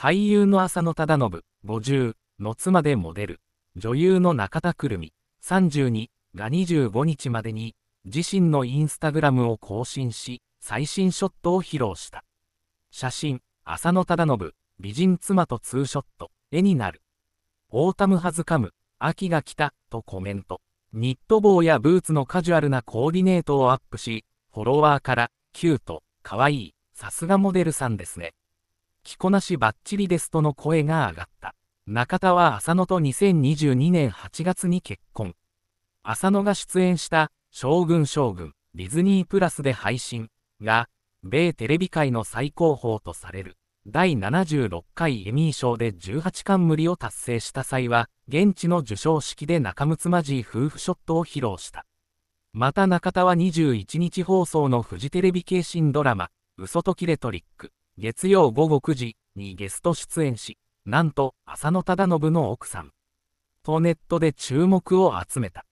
俳優の浅野忠信、50の妻でモデル、女優の中田くるみ、32が25日までに、自身のインスタグラムを更新し、最新ショットを披露した。写真、浅野忠信、美人妻とツーショット、絵になる。オータムはずかむ、秋が来た、とコメント。ニット帽やブーツのカジュアルなコーディネートをアップし、フォロワーから、キュート、かわいい、さすがモデルさんですね。着こなしバッチリですとの声が上がった。中田は浅野と2022年8月に結婚。浅野が出演した将軍将軍ディズニープラスで配信が米テレビ界の最高峰とされる第76回エミー賞で18冠無理を達成した際は現地の授賞式で仲睦まじい夫婦ショットを披露した。また中田は21日放送のフジテレビ系新ドラマ「嘘とキレトリック」月曜午後9時にゲスト出演し、なんと浅野忠信の奥さん、とネットで注目を集めた。